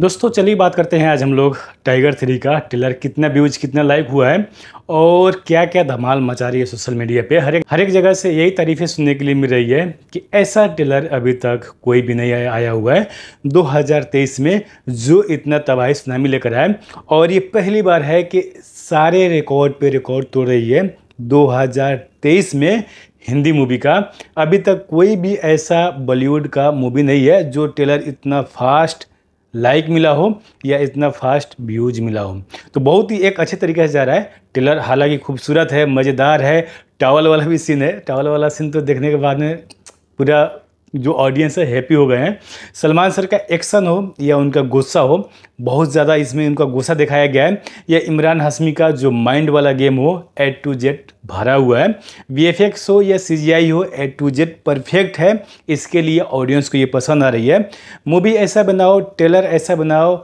दोस्तों चलिए बात करते हैं आज हम लोग टाइगर थ्री का टिलर कितना व्यूज कितना लाइक हुआ है और क्या क्या धमाल मचा रही है सोशल मीडिया पे हर एक हर एक जगह से यही तारीफ़ें सुनने के लिए मिल रही है कि ऐसा टिलर अभी तक कोई भी नहीं आया हुआ है 2023 में जो इतना तबाही सुनामी लेकर आए और ये पहली बार है कि सारे रिकॉर्ड पर रिकॉर्ड तोड़ रही है दो में हिंदी मूवी का अभी तक कोई भी ऐसा बॉलीवुड का मूवी नहीं है जो टेलर इतना फास्ट लाइक मिला हो या इतना फास्ट व्यूज मिला हो तो बहुत ही एक अच्छे तरीके से जा रहा है टेलर हालांकि खूबसूरत है मज़ेदार है टावल वाला भी सीन है टावल वाला सीन तो देखने के बाद में पूरा जो ऑडियंस है हैप्पी हो गए हैं सलमान सर का एक्शन हो या उनका गुस्सा हो बहुत ज़्यादा इसमें उनका गुस्सा दिखाया गया है या इमरान हसमी का जो माइंड वाला गेम हो ए टू जेड भरा हुआ है वी एफ एक्स हो या सी जी आई हो ए टू जेड परफेक्ट है इसके लिए ऑडियंस को ये पसंद आ रही है मूवी ऐसा बनाओ टेलर ऐसा बनाओ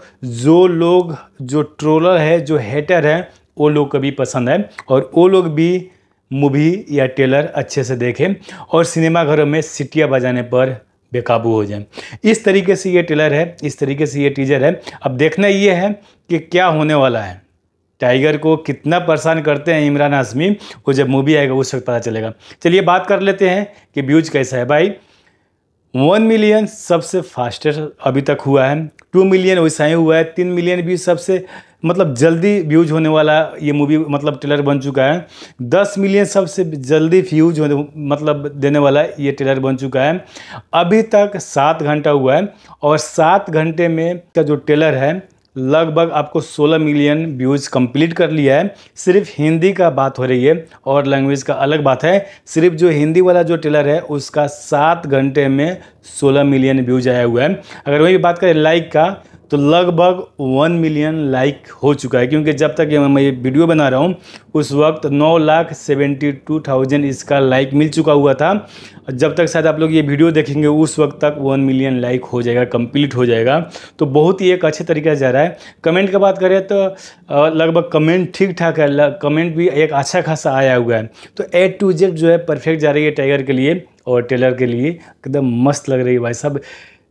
जो लोग जो ट्रोलर है जो हेटर है वो लोग को भी पसंद है और वो लोग भी मूवी या टेलर अच्छे से देखें और सिनेमाघरों में सिटियाँ बजाने पर बेकाबू हो जाएं इस तरीके से ये टेलर है इस तरीके से ये टीजर है अब देखना ये है कि क्या होने वाला है टाइगर को कितना परेशान करते हैं इमरान आजमी वो जब मूवी आएगा उस वक्त पता चलेगा चलिए बात कर लेते हैं कि व्यूज कैसा है भाई वन मिलियन सबसे फास्टेस्ट अभी तक हुआ है टू मिलियन वैसा ही हुआ है तीन मिलियन भी सबसे मतलब जल्दी व्यूज होने वाला ये मूवी मतलब ट्रेलर बन चुका है दस मिलियन सबसे जल्दी व्यूज होने मतलब देने वाला ये ट्रेलर बन चुका है अभी तक सात घंटा हुआ है और सात घंटे में का जो ट्रेलर है लगभग आपको 16 मिलियन व्यूज़ कंप्लीट कर लिया है सिर्फ हिंदी का बात हो रही है और लैंग्वेज का अलग बात है सिर्फ जो हिंदी वाला जो टेलर है उसका सात घंटे में 16 मिलियन व्यूज आया हुआ है अगर वही बात करें लाइक का तो लगभग वन मिलियन लाइक हो चुका है क्योंकि जब तक मैं ये वीडियो बना रहा हूँ उस वक्त नौ लाख सेवेंटी टू थाउजेंड इसका लाइक मिल चुका हुआ था जब तक शायद आप लोग ये वीडियो देखेंगे उस वक्त तक वन मिलियन लाइक हो जाएगा कंप्लीट हो जाएगा तो बहुत ही एक अच्छे तरीके से जा रहा है कमेंट की बात करें तो लगभग कमेंट ठीक ठाक है कमेंट भी एक अच्छा खासा आया हुआ है तो ए टू जेड जो है परफेक्ट जा रही है टाइगर के लिए और टेलर के लिए एकदम मस्त लग रही है भाई साहब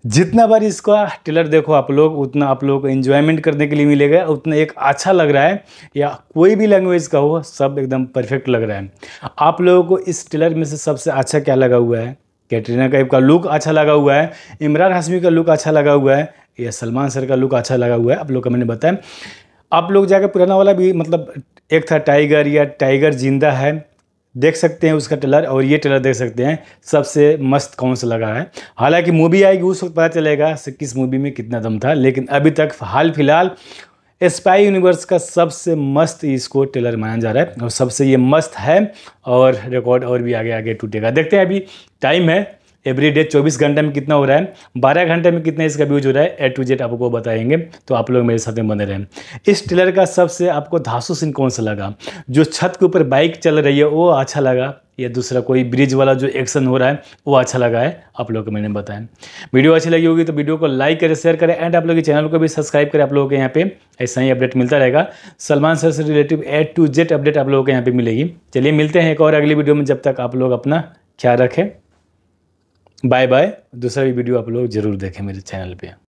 जितना बार इसका ट्रेलर देखो आप लोग उतना आप लोग को इन्जॉयमेंट करने के लिए मिलेगा उतना एक अच्छा लग रहा है या कोई भी लैंग्वेज का हो सब एकदम परफेक्ट लग रहा है आप लोगों को इस ट्रेलर में से सबसे अच्छा क्या लगा हुआ है कैटरीना कैफ का लुक अच्छा लगा हुआ है इमरान हाशमी का लुक अच्छा लगा हुआ है या सलमान सर का लुक अच्छा लगा हुआ है आप लोग का मैंने बताया आप लोग जाकर पुराना वाला भी मतलब एक था टाइगर या टाइगर जिंदा है देख सकते हैं उसका टेलर और ये टेलर देख सकते हैं सबसे मस्त कौन सा लगा है हालांकि मूवी आएगी उस वक्त पता चलेगा किस मूवी में कितना दम था लेकिन अभी तक हाल फिलहाल स्पाई यूनिवर्स का सबसे मस्त इसको टेलर माना जा रहा है और सबसे ये मस्त है और रिकॉर्ड और भी आगे आगे टूटेगा देखते हैं अभी टाइम है एवरी डे चौबीस घंटे में कितना हो रहा है बारह घंटे में कितना इसका व्यूज हो रहा है ए टू जेड आपको बताएंगे तो आप लोग मेरे साथ में बने रहें इस ट्रेलर का सबसे आपको धासु सिंह कौन सा लगा जो छत के ऊपर बाइक चल रही है वो अच्छा लगा या दूसरा कोई ब्रिज वाला जो एक्शन हो रहा है वो अच्छा लगा है आप लोग को मैंने बताया वीडियो अच्छी लगी होगी तो वीडियो को लाइक करें शेयर करें एंड आप लोग के चैनल को भी सब्सक्राइब करें आप लोगों के यहाँ पे ऐसा ही अपडेट मिलता रहेगा सलमान सर से relative A to Z update आप लोगों के यहाँ पे मिलेगी चलिए मिलते हैं एक और अगली वीडियो में जब तक आप लोग अपना ख्याल रखें बाय बाय दूसरा भी वीडियो आप लोग ज़रूर देखें मेरे चैनल पे